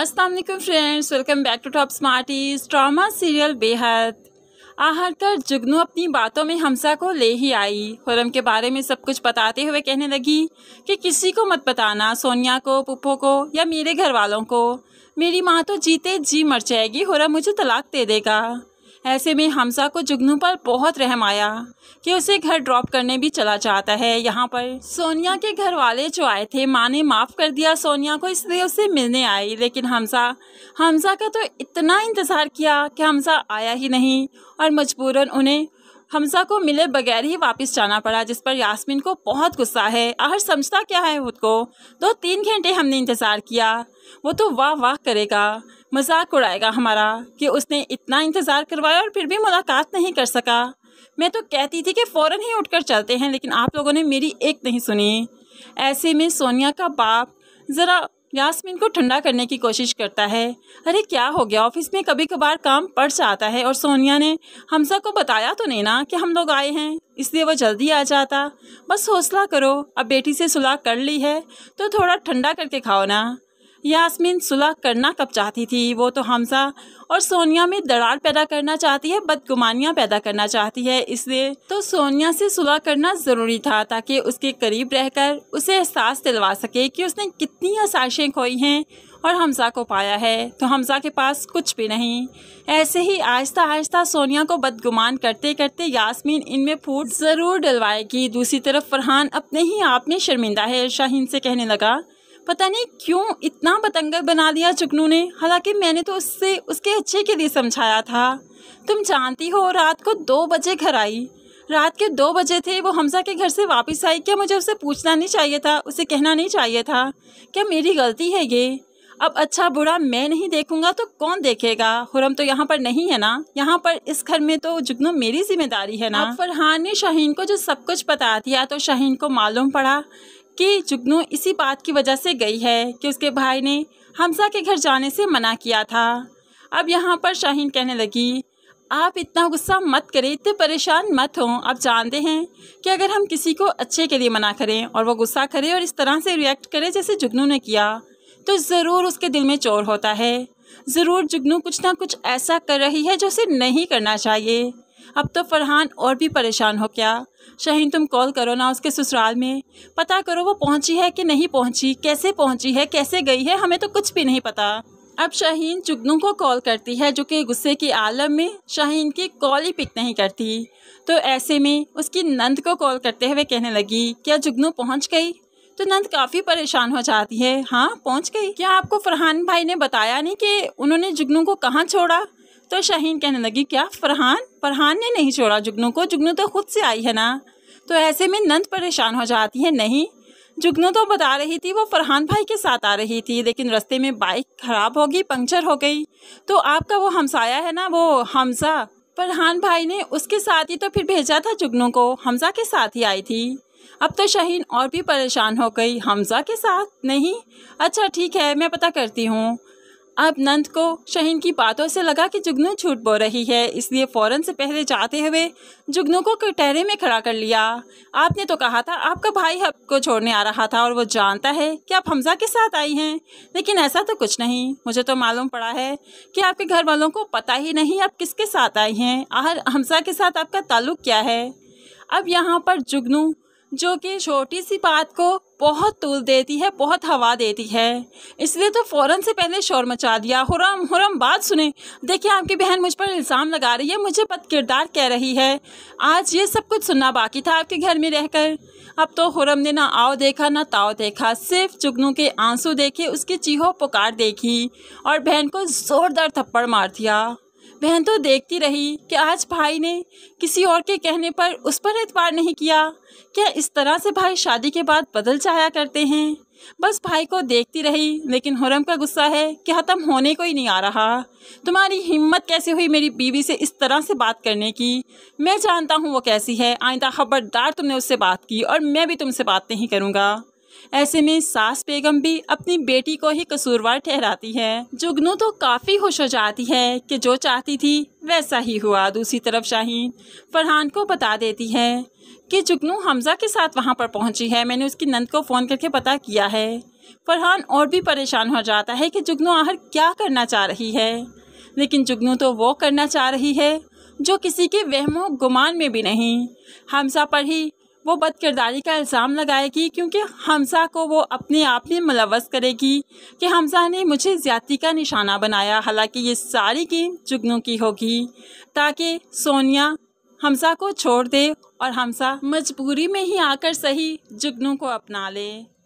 अस्सलाम वालेकुम friends welcome back to top smarties drama serial बेहद आहरतर जुगनू अपनी बातों में हमसा को ले ही आई खुरम के बारे में सब कुछ बताते हुए कहने लगी कि किसी को मत बताना सोनिया को पुप्पो को या मेरे घर वालों को मेरी माँ तो जीते जी मर जाएगी खुरम मुझे तलाक दे देगा ऐसे में हमजा को जुगनू पर बहुत रहम आया कि उसे घर ड्रॉप करने भी चला जाता है यहाँ पर सोनिया के घर वाले जो आए थे माँ ने माफ़ कर दिया सोनिया को इसलिए उसे मिलने आई लेकिन हमजा हमजा का तो इतना इंतज़ार किया कि हमजा आया ही नहीं और मजबूरन उन्हें हमजा को मिले बगैर ही वापस जाना पड़ा जिस पर यास्मीन को बहुत गुस्सा है आहर समझता क्या है खुद को दो तीन घंटे हमने इंतज़ार किया वो तो वाह वाह करेगा मजाक उड़ाएगा हमारा कि उसने इतना इंतज़ार करवाया और फिर भी मुलाकात नहीं कर सका मैं तो कहती थी कि फ़ौर ही उठकर चलते हैं लेकिन आप लोगों ने मेरी एक नहीं सुनी ऐसे में सोनिया का बाप ज़रा यास्मीन को ठंडा करने की कोशिश करता है अरे क्या हो गया ऑफिस में कभी कभार काम पड़ जाता है और सोनिया ने हमसा को बताया तो नहीं ना कि हम लोग आए हैं इसलिए वो जल्दी आ जाता बस हौसला करो अब बेटी से सुलह कर ली है तो थोड़ा ठंडा करके खाओ ना यास्मीन सुलह करना कब चाहती थी वो तो हमसा और सोनिया में दरार पैदा करना चाहती है बदगुमानियाँ पैदा करना चाहती है इसलिए तो सोनिया से सुलह करना ज़रूरी था ताकि उसके करीब रहकर उसे एहसास दिलवा सके कि उसने कितनी आसाइशें खोई हैं और हमजा को पाया है तो हमजा के पास कुछ भी नहीं ऐसे ही आहिस्ता आहिस्ता सोनिया को बदगुमान करते करते यास्मीन इनमें फूट ज़रूर डलवाएगी दूसरी तरफ फरहान अपने ही आप में शर्मिंदा है शाहीन से कहने लगा पता नहीं क्यों इतना बतंगा बना दिया चुकनू ने हालांकि मैंने तो उससे उसके अच्छे के लिए समझाया था तुम जानती हो रात को दो बजे घर आई रात के दो बजे थे वो हमजा के घर से वापस आई क्या मुझे उससे पूछना नहीं चाहिए था उसे कहना नहीं चाहिए था क्या मेरी गलती है ये अब अच्छा बुरा मैं नहीं देखूंगा तो कौन देखेगा हुरम तो यहाँ पर नहीं है ना यहाँ पर इस घर में तो जुगनू मेरी जिम्मेदारी है ना फरहान ने शाहीन को जो सब कुछ बता दिया तो शाहीन को मालूम पड़ा कि जुगनू इसी बात की वजह से गई है कि उसके भाई ने हमजा के घर जाने से मना किया था अब यहाँ पर शाहीन कहने लगी आप इतना गुस्सा मत करें इतने परेशान मत हों आप जानते हैं कि अगर हम किसी को अच्छे के लिए मना करें और वो गुस्सा करे और इस तरह से रिएक्ट करे जैसे जुगनू ने किया तो ज़रूर उसके दिल में चोर होता है ज़रूर जुगनू कुछ ना कुछ ऐसा कर रही है जो उसे नहीं करना चाहिए अब तो फरहान और भी परेशान हो क्या शहीन तुम कॉल करो ना उसके ससुराल में पता करो वो पहुंची है कि नहीं पहुंची कैसे पहुंची है कैसे गई है हमें तो कुछ भी नहीं पता अब शाहीन चुगनू को कॉल करती है जो कि गुस्से के आलम में शाहीन की कॉल ही पिक नहीं करती तो ऐसे में उसकी नंद को कॉल करते हुए कहने लगी क्या जुगनू पहुंच गई तो नंद काफ़ी परेशान हो जाती है हाँ पहुंच गई क्या आपको फरहान भाई ने बताया नहीं कि उन्होंने जुगनू को कहाँ छोड़ा तो शाहीन कहने लगी क्या फरहान फरहान ने नहीं छोड़ा जुगनू को जुगनू तो खुद से आई है ना तो ऐसे में नंद परेशान हो जाती है नहीं जुगनू तो बता रही थी वो फरहान भाई के साथ आ रही थी लेकिन रास्ते में बाइक ख़राब हो गई पंक्चर हो गई तो आपका वो हमसाया है ना वो हमजा फरहान भाई ने उसके साथ ही तो फिर भेजा था जुगनू को हमजा के साथ ही आई थी अब तो शहीन और भी परेशान हो गई हमजा के साथ नहीं अच्छा ठीक है मैं पता करती हूँ अब नंद को शहीन की बातों से लगा कि जुगनू झूठ बोल रही है इसलिए फौरन से पहले जाते हुए जुगनू को कटहरे में खड़ा कर लिया आपने तो कहा था आपका भाई आपको छोड़ने आ रहा था और वो जानता है कि आप हमजा के साथ आई हैं लेकिन ऐसा तो कुछ नहीं मुझे तो मालूम पड़ा है कि आपके घर वालों को पता ही नहीं आप किसके साथ आई हैं आहर हमजा के साथ आपका ताल्लुक क्या है अब यहाँ पर जुगनू जो कि छोटी सी बात को बहुत तूल देती है बहुत हवा देती है इसलिए तो फ़ौरन से पहले शोर मचा दिया हुरम हुरम बात सुने देखिए आपकी बहन मुझ पर इल्ज़ाम लगा रही है मुझे किरदार कह रही है आज ये सब कुछ सुनना बाकी था आपके घर में रहकर अब तो हुरम ने ना आओ देखा ना ताओ देखा सिर्फ चुगनू के आंसू देखे उसकी चीहों पुकार देखी और बहन को ज़ोरदार थप्पड़ मार दिया बहन तो देखती रही कि आज भाई ने किसी और के कहने पर उस पर एतबार नहीं किया क्या इस तरह से भाई शादी के बाद बदल जाया करते हैं बस भाई को देखती रही लेकिन हुरम का गुस्सा है कि ख़त्म होने को ही नहीं आ रहा तुम्हारी हिम्मत कैसे हुई मेरी बीवी से इस तरह से बात करने की मैं जानता हूँ वो कैसी है आइंदा खबरदार तुमने उससे बात की और मैं भी तुमसे बात नहीं करूँगा ऐसे में सास बेगम भी अपनी बेटी को ही कसूरवार ठहराती है जुगनू तो काफ़ी खुश हो जाती है कि जो चाहती थी वैसा ही हुआ दूसरी तरफ शाहीन फरहान को बता देती है कि जुगनू हमज़ा के साथ वहाँ पर पहुंची है मैंने उसकी नंद को फ़ोन करके पता किया है फरहान और भी परेशान हो जाता है कि जुगनू आहर क्या करना चाह रही है लेकिन जुगनू तो वो करना चाह रही है जो किसी के वहमो गुमान में भी नहीं हमसा पर ही वो बदकिरदारी का इल्ज़ाम लगाएगी क्योंकि हमसा को वो अपने आप में मुलवस करेगी कि हमसा ने मुझे ज़्यादती का निशाना बनाया हालांकि ये सारी गेम जुगनों की होगी ताकि सोनिया हमसा को छोड़ दे और हमसा मजबूरी में ही आकर सही जुगनों को अपना ले